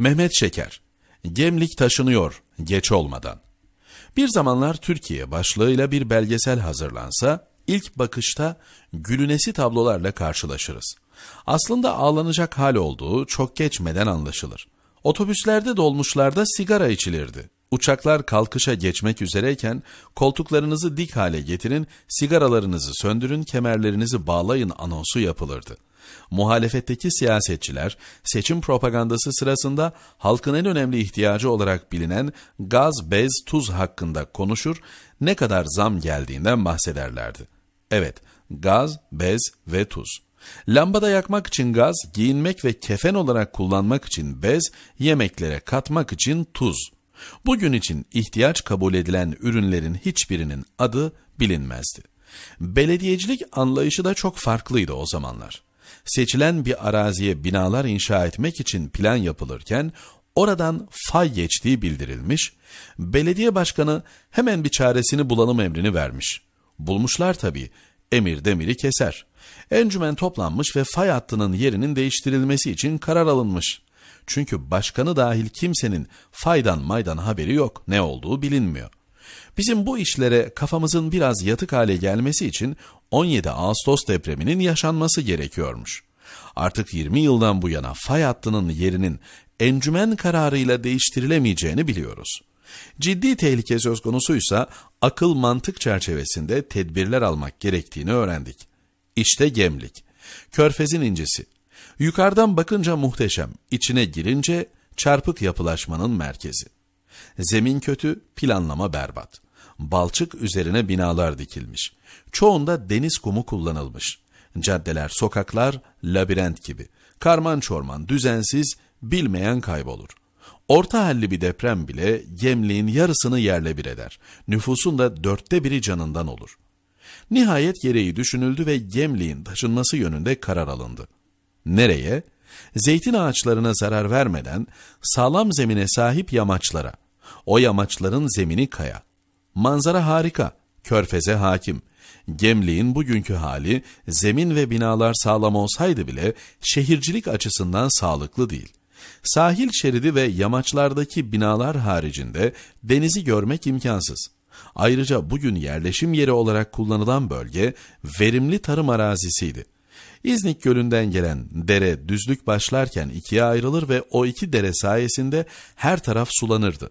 Mehmet Şeker, Gemlik taşınıyor geç olmadan. Bir zamanlar Türkiye başlığıyla bir belgesel hazırlansa, ilk bakışta gülünesi tablolarla karşılaşırız. Aslında ağlanacak hal olduğu çok geçmeden anlaşılır. Otobüslerde dolmuşlarda sigara içilirdi. Uçaklar kalkışa geçmek üzereyken koltuklarınızı dik hale getirin, sigaralarınızı söndürün, kemerlerinizi bağlayın anonsu yapılırdı. Muhalefetteki siyasetçiler seçim propagandası sırasında halkın en önemli ihtiyacı olarak bilinen gaz, bez, tuz hakkında konuşur, ne kadar zam geldiğinden bahsederlerdi. Evet, gaz, bez ve tuz. Lambada yakmak için gaz, giyinmek ve kefen olarak kullanmak için bez, yemeklere katmak için tuz. Bugün için ihtiyaç kabul edilen ürünlerin hiçbirinin adı bilinmezdi. Belediyecilik anlayışı da çok farklıydı o zamanlar seçilen bir araziye binalar inşa etmek için plan yapılırken oradan fay geçtiği bildirilmiş, belediye başkanı hemen bir çaresini bulalım emrini vermiş. Bulmuşlar tabii, emir demiri keser. Encümen toplanmış ve fay hattının yerinin değiştirilmesi için karar alınmış. Çünkü başkanı dahil kimsenin faydan maydan haberi yok, ne olduğu bilinmiyor. Bizim bu işlere kafamızın biraz yatık hale gelmesi için 17 Ağustos depreminin yaşanması gerekiyormuş. Artık 20 yıldan bu yana fay hattının yerinin encümen kararıyla değiştirilemeyeceğini biliyoruz. Ciddi tehlike söz konusuysa akıl mantık çerçevesinde tedbirler almak gerektiğini öğrendik. İşte gemlik. Körfez'in incisi. Yukarıdan bakınca muhteşem, içine girince çarpık yapılaşmanın merkezi. Zemin kötü, planlama berbat balçık üzerine binalar dikilmiş. Çoğunda deniz kumu kullanılmış. Caddeler, sokaklar, labirent gibi. Karman çorman, düzensiz, bilmeyen kaybolur. Orta halli bir deprem bile gemliğin yarısını yerle bir eder. Nüfusun da dörtte biri canından olur. Nihayet gereği düşünüldü ve gemliğin taşınması yönünde karar alındı. Nereye? Zeytin ağaçlarına zarar vermeden sağlam zemine sahip yamaçlara. O yamaçların zemini kaya. Manzara harika, körfeze hakim. Gemliğin bugünkü hali zemin ve binalar sağlam olsaydı bile şehircilik açısından sağlıklı değil. Sahil şeridi ve yamaçlardaki binalar haricinde denizi görmek imkansız. Ayrıca bugün yerleşim yeri olarak kullanılan bölge verimli tarım arazisiydi. İznik Gölü'nden gelen dere düzlük başlarken ikiye ayrılır ve o iki dere sayesinde her taraf sulanırdı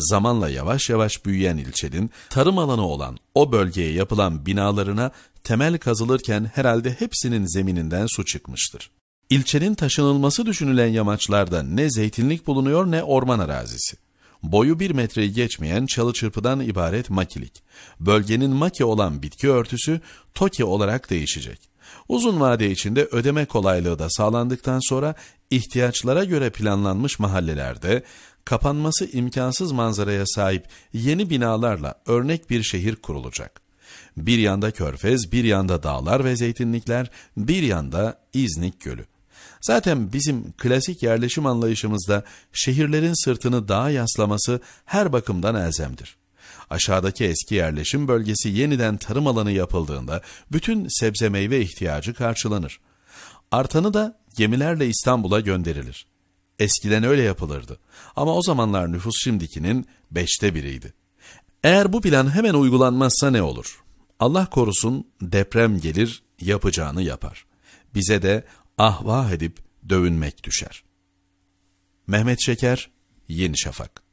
zamanla yavaş yavaş büyüyen ilçenin tarım alanı olan o bölgeye yapılan binalarına temel kazılırken herhalde hepsinin zemininden su çıkmıştır. İlçenin taşınılması düşünülen yamaçlarda ne zeytinlik bulunuyor ne orman arazisi. Boyu bir metreyi geçmeyen çalı çırpıdan ibaret makilik. Bölgenin maki olan bitki örtüsü toki olarak değişecek. Uzun vade içinde ödeme kolaylığı da sağlandıktan sonra ihtiyaçlara göre planlanmış mahallelerde kapanması imkansız manzaraya sahip yeni binalarla örnek bir şehir kurulacak. Bir yanda körfez, bir yanda dağlar ve zeytinlikler, bir yanda İznik Gölü. Zaten bizim klasik yerleşim anlayışımızda şehirlerin sırtını dağa yaslaması her bakımdan elzemdir. Aşağıdaki eski yerleşim bölgesi yeniden tarım alanı yapıldığında bütün sebze meyve ihtiyacı karşılanır. Artanı da gemilerle İstanbul'a gönderilir. Eskiden öyle yapılırdı. Ama o zamanlar nüfus şimdikinin beşte biriydi. Eğer bu plan hemen uygulanmazsa ne olur? Allah korusun deprem gelir yapacağını yapar. Bize de ahvah edip dövünmek düşer. Mehmet Şeker, Yeni Şafak